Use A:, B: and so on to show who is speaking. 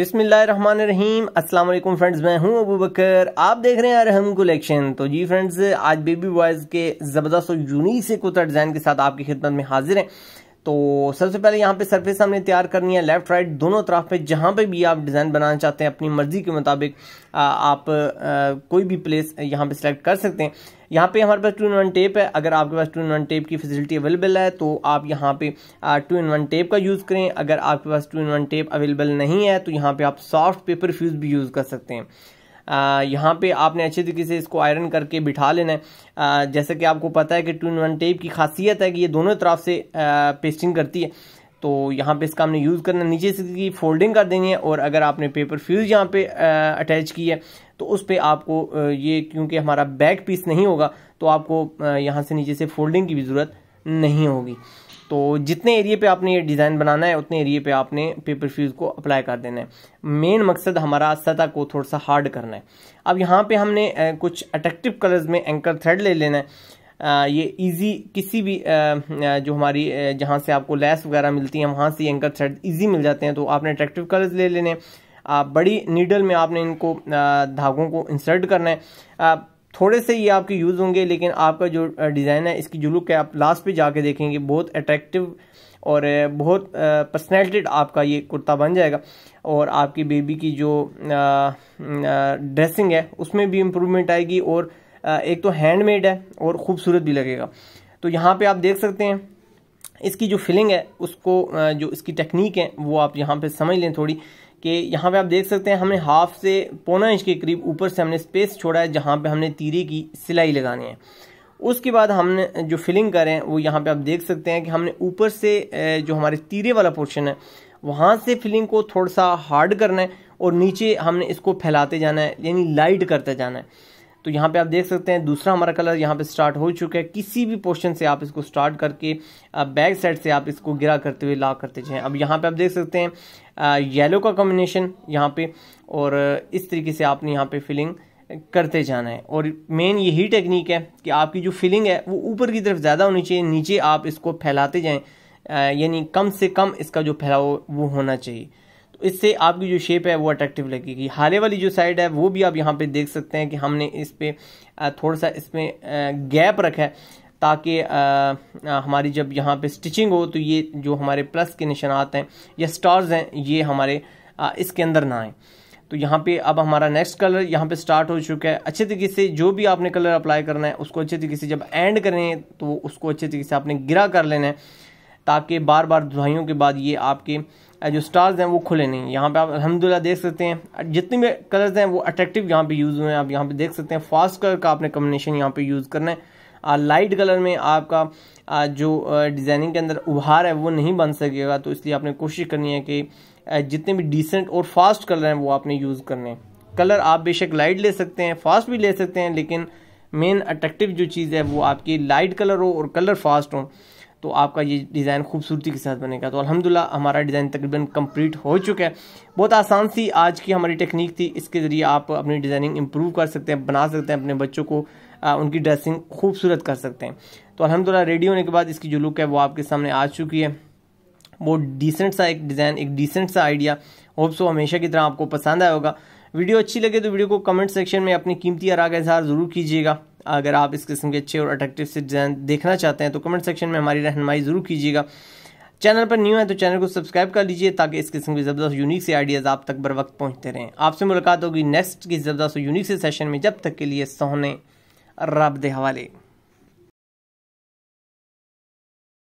A: अस्सलाम वालेकुम फ्रेंड्स मैं हूं अबू बकर आप देख रहे हैं अरहम कलेक्शन तो जी फ्रेंड्स आज बेबी बॉयज़ के ज़बरदस्त और यूनिक से कुर्ता डिज़ाइन के साथ आपकी खिदमत में हाजिर हैं तो सबसे पहले यहाँ पे सरफेस हमने तैयार करनी है लेफ्ट राइट दोनों तरफ पे जहाँ पे भी आप डिज़ाइन बनाना चाहते हैं अपनी मर्ज़ी के मुताबिक आप आ, कोई भी प्लेस यहाँ पे सिलेक्ट कर सकते हैं यहाँ पे हमारे पास टू इन वन टेप है अगर आपके पास टू इन वन टेप की फैसिलिटी अवेलेबल है तो आप यहाँ पे टू इन वन टेप का यूज़ करें अगर आपके पास two in one tape available नहीं है तो यहाँ पर आप सॉफ्ट पेपर फ्यूज़ भी यूज़ कर सकते हैं यहाँ पे आपने अच्छे तरीके से इसको आयरन करके बिठा लेना है जैसे कि आपको पता है कि टू इन वन टेप की खासियत है कि ये दोनों तरफ से पेस्टिंग करती है तो यहाँ पे इसका हमने यूज़ करना नीचे से की फोल्डिंग कर देनी है और अगर आपने पेपर फ्यूज़ यहाँ पे अटैच की है तो उस पर आपको ये क्योंकि हमारा बैक पीस नहीं होगा तो आपको यहाँ से नीचे से फोल्डिंग की भी ज़रूरत नहीं होगी तो जितने एरिए पे आपने ये डिज़ाइन बनाना है उतने एरिए पे आपने पेपर फ्यूज़ को अप्लाई कर देना है मेन मकसद हमारा सतह को थोड़ा सा हार्ड करना है अब यहाँ पे हमने कुछ अट्रैक्टिव कलर्स में एंकर थ्रेड ले लेना है ये इजी किसी भी जो हमारी जहाँ से आपको लेस वगैरह मिलती है वहाँ से एंकर थ्रेड ईजी मिल जाते हैं तो आपने अट्रैक्टिव कलर्स ले लेने आप बड़ी नीडल में आपने इनको धागों को इंसर्ट करना है थोड़े से ये आपके यूज़ होंगे लेकिन आपका जो डिज़ाइन है इसकी जो लुक है आप लास्ट पे जाके देखेंगे बहुत अट्रैक्टिव और बहुत पर्सनैलिटेड आपका ये कुर्ता बन जाएगा और आपकी बेबी की जो ड्रेसिंग है उसमें भी इम्प्रूवमेंट आएगी और एक तो हैंडमेड है और ख़ूबसूरत भी लगेगा तो यहाँ पे आप देख सकते हैं इसकी जो फिलिंग है उसको जो इसकी टेक्निक है वो आप यहाँ पे समझ लें थोड़ी कि यहाँ पे आप देख सकते हैं हमने हाफ से पौना इंच के करीब ऊपर से हमने स्पेस छोड़ा है जहाँ पे हमने तीरे की सिलाई लगानी है उसके बाद हमने जो फिलिंग करें वो यहाँ पे आप देख सकते हैं कि हमने ऊपर से जो हमारे तीरे वाला पोर्शन है वहाँ से फिलिंग को थोड़ा सा हार्ड करना है और नीचे हमने इसको फैलाते जाना है यानी लाइट करते जाना है तो यहाँ पे आप देख सकते हैं दूसरा हमारा कलर यहाँ पे स्टार्ट हो चुका है किसी भी पोर्शन से आप इसको स्टार्ट करके बैक साइड से आप इसको गिरा करते हुए ला करते जाएँ अब यहाँ पे आप देख सकते हैं येलो का कॉम्बिनेशन यहाँ पे और इस तरीके से आपने यहाँ पे फिलिंग करते जाना है और मेन यही टेक्निक है कि आपकी जो फिलिंग है वो ऊपर की तरफ ज़्यादा होनी चाहिए नीचे आप इसको फैलाते जाएँ यानी कम से कम इसका जो फैलाव वो होना चाहिए तो इससे आपकी जो शेप है वो अट्रैक्टिव लगेगी हाले वाली जो साइड है वो भी आप यहाँ पे देख सकते हैं कि हमने इस पर थोड़ा सा इसमें गैप रखा है ताकि हमारी जब यहाँ पे स्टिचिंग हो तो ये जो हमारे प्लस के निशानात हैं या स्टार्स हैं ये हमारे आ, इसके अंदर ना आए तो यहाँ पे अब हमारा नेक्स्ट कलर यहाँ पे स्टार्ट हो चुका है अच्छे तरीके से जो भी आपने कलर अप्लाई करना है उसको अच्छे तरीके से जब एंड करें तो उसको अच्छे तरीके से आपने गिरा कर लेना है ताकि बार बार दुहाइयों के बाद ये आपके जो स्टार्स हैं वो खुले नहीं यहाँ पे आप अलहमदिल्ला देख सकते हैं जितने भी कलर्स हैं वो अट्रैक्टिव यहाँ पे यूज़ हुए हैं आप यहाँ पे देख सकते हैं फास्ट कलर का आपने कम्बिनेशन यहाँ पे यूज़ करना है लाइट कलर में आपका जो डिज़ाइनिंग के अंदर उभार है वो नहीं बन सकेगा तो इसलिए आपने कोशिश करनी है कि जितने भी डिसेंट और फास्ट कलर हैं वो आपने यूज़ करने हैं कलर आप बेशक लाइट ले सकते हैं फास्ट भी ले सकते हैं लेकिन मेन अट्रैक्टिव जो चीज़ है वो आपकी लाइट कलर हो और कलर फास्ट हो तो आपका ये डिज़ाइन खूबसूरती के साथ बनेगा तो अलहमदिल्ला हमारा डिज़ाइन तकरीबन कंप्लीट हो चुका है बहुत आसान सी आज की हमारी टेक्निक थी इसके ज़रिए आप अपनी डिज़ाइनिंग इम्प्रूव कर सकते हैं बना सकते हैं अपने बच्चों को आ, उनकी ड्रेसिंग खूबसूरत कर सकते हैं तो अलहमदिल्ला रेडी होने के बाद इसकी जो लुक है वो आपके सामने आ चुकी है वो डिसेंट सा एक डिज़ाइन एक डिसेंट सा आइडिया सो हमेशा की तरह आपको पसंद आया होगा वीडियो अच्छी लगे तो वीडियो को कमेंट सेक्शन में अपनी कीमती आरा का इजहार ज़रूर कीजिएगा अगर आप इस किस्म के अच्छे और अट्रैक्टिव से डिज़ाइन देखना चाहते हैं तो कमेंट सेक्शन में हमारी रहनमाई ज़रूर कीजिएगा चैनल पर न्यू है तो चैनल को सब्सक्राइब कर लीजिए ताकि इस किस्म के ज़बरदस्त यूनिक से आइडियाज़ आप तक बर वक्त पहुँचते रहें आपसे मुलाकात होगी नेक्स्ट की ज़बरदस्त यूनिक से सेशन में जब तक के लिए सोने रब दे हवाले